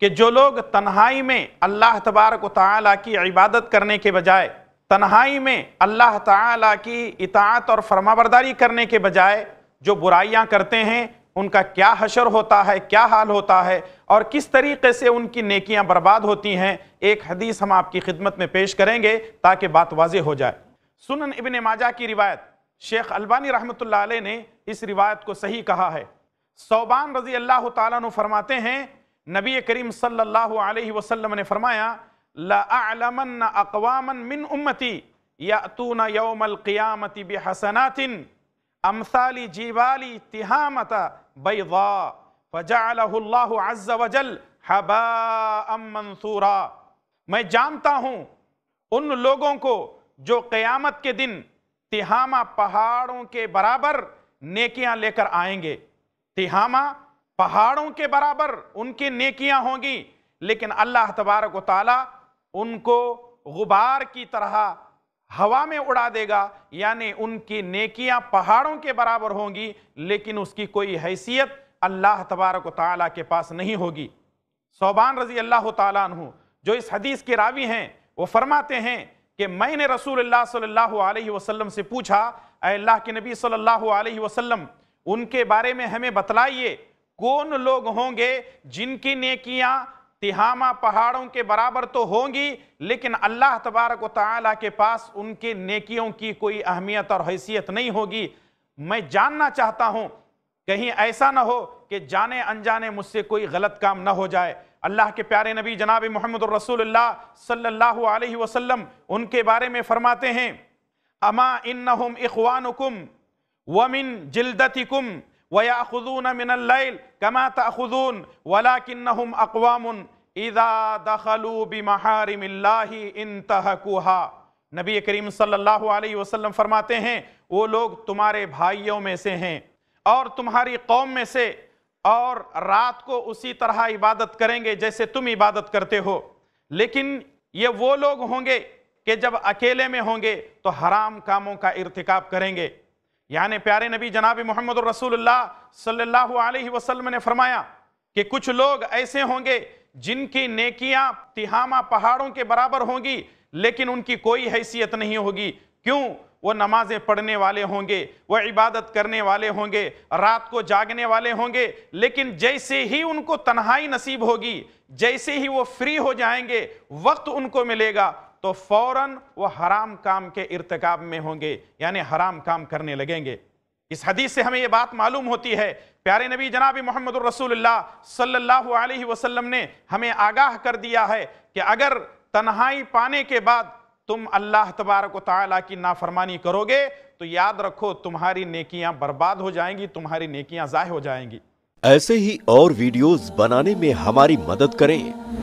कि जो लोग तन्हाई में अल्लाह तबारक ताली की इबादत करने के बजाय तन्हाई में अल्लाह ताली की इतात और फरमाबरदारी करने के बजाय जो बुराइयां करते हैं उनका क्या हशर होता है क्या हाल होता है और किस तरीके से उनकी नेकियां बर्बाद होती हैं एक हदीस हम आपकी खिदमत में पेश करेंगे ताकि बात वाज हो जाए सुनन इबन माजा की रिवायत शेख अल्बानी रहमत ने इस रिवायत को सही कहा है सौबान रजी अल्लाह तु फरमाते हैं नबी करीम सल्लल्लाहु अलैहि वसल्लम ने फरमाया लामन अकवामन मिन उम्मती यातून यौमल क़ियामती बहसनातिन अमसाली जीवाली तिहामत बैदा फ़जाल्लाह अज़्ज़ वजल हबा मंसूरा मैं जानता हूँ उन लोगों को जो क़यामत के दिन तिहामा पहाड़ों के बराबर नेकियां लेकर आएंगे तिहामा पहाड़ों के बराबर उनकी नेकियां होंगी लेकिन अल्लाह तबारक ताली उनको गुबार की तरह हवा में उड़ा देगा यानी उनकी नेकियां पहाड़ों के बराबर होंगी लेकिन उसकी कोई हैसियत अल्लाह तबारक ताली के पास नहीं होगी सोबान रजी अल्लाह तु जो इस हदीस के रावी हैं वो फरमाते हैं कि मैंने रसूल सल्लल्लाहु अलैहि वसल्लम से पूछा अल्लाह के नबी सल्लल्लाहु अलैहि वसल्लम उनके बारे में हमें बतलाइए कौन लोग होंगे जिनकी नेकियां तिहामा पहाड़ों के बराबर तो होंगी लेकिन अल्लाह तबारक ताली के पास उनके नेकियों की कोई अहमियत और हैसियत नहीं होगी मैं जानना चाहता हूँ कहीं ऐसा ना हो कि जाने अनजाने मुझसे कोई गलत काम ना हो जाए अल्लाह के प्यारे नबी जनाब मोहम्मद रसूलुल्लाह सल्लल्लाहु अलैहि वसल्लम उनके बारे में फ़रमाते हैं अमा इन्नहुम इखवानुकुम वमिन जिल्दतिकुम वयाखुदून मिनल कमा तखुदून वला किन्नहुम अकवाम इदा दखलू बिमहारिमिल्लाही इन तहकुहा नबी करीम सल्लल्लाहु अलैहि वसल्लम फरमाते हैं वो लोग तुम्हारे भाइयों में से हैं और तुम्हारी कौम में से और रात को उसी तरह इबादत करेंगे जैसे तुम इबादत करते हो लेकिन ये वो लोग होंगे कि जब अकेले में होंगे तो हराम कामों का इरतकब करेंगे यानि प्यारे नबी जनाब मोहम्मद रसूलुल्लाह सल्लल्लाहु अलैहि वसल्लम ने फरमाया कि कुछ लोग ऐसे होंगे जिनकी नेकियां तिहामा पहाड़ों के बराबर होंगी लेकिन उनकी कोई हैसियत नहीं होगी क्यों वो नमाज़ें पढ़ने वाले होंगे वो इबादत करने वाले होंगे रात को जागने वाले होंगे लेकिन जैसे ही उनको तन्हाई नसीब होगी जैसे ही वो फ्री हो जाएंगे वक्त उनको मिलेगा तो फौरन वो हराम काम के इरतकाब में होंगे यानी हराम काम करने लगेंगे इस हदीस से हमें ये बात मालूम होती है प्यारे नबी जनाब मोहम्मद रसूलुल्लाह सल्लल्लाहु अलैहि वसल्लम ने हमें आगाह कर दिया है कि अगर तन्हाई पाने के बाद तुम अल्लाह तबारक ताली की नाफरमानी करोगे तो याद रखो तुम्हारी नेकियां बर्बाद हो जाएंगी तुम्हारी नेकियां ज़ाय हो जाएंगी ऐसे ही और वीडियोस बनाने में हमारी मदद करें